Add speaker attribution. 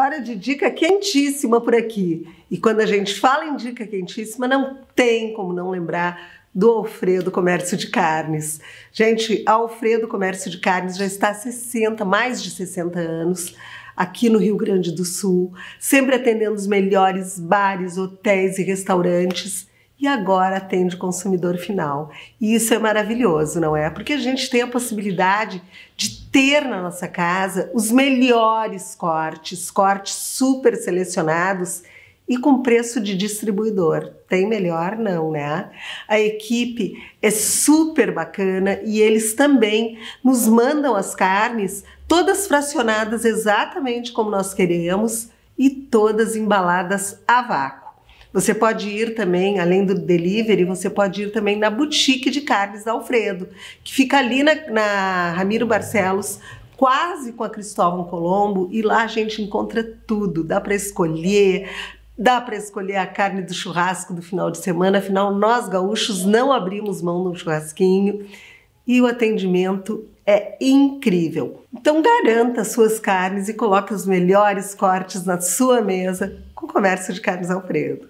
Speaker 1: Hora de dica quentíssima por aqui. E quando a gente fala em dica quentíssima, não tem como não lembrar do Alfredo Comércio de Carnes. Gente, Alfredo Comércio de Carnes já está há 60, mais de 60 anos aqui no Rio Grande do Sul, sempre atendendo os melhores bares, hotéis e restaurantes e agora atende o consumidor final. E isso é maravilhoso, não é? Porque a gente tem a possibilidade de ter na nossa casa os melhores cortes, cortes super selecionados e com preço de distribuidor. Tem melhor não, né? A equipe é super bacana e eles também nos mandam as carnes todas fracionadas exatamente como nós queremos e todas embaladas a vácuo. Você pode ir também, além do delivery, você pode ir também na boutique de carnes Alfredo, que fica ali na, na Ramiro Barcelos, quase com a Cristóvão Colombo, e lá a gente encontra tudo, dá para escolher, Dá para escolher a carne do churrasco do final de semana, afinal, nós gaúchos não abrimos mão no churrasquinho e o atendimento é incrível. Então, garanta suas carnes e coloque os melhores cortes na sua mesa com o Comércio de Carnes Alfredo.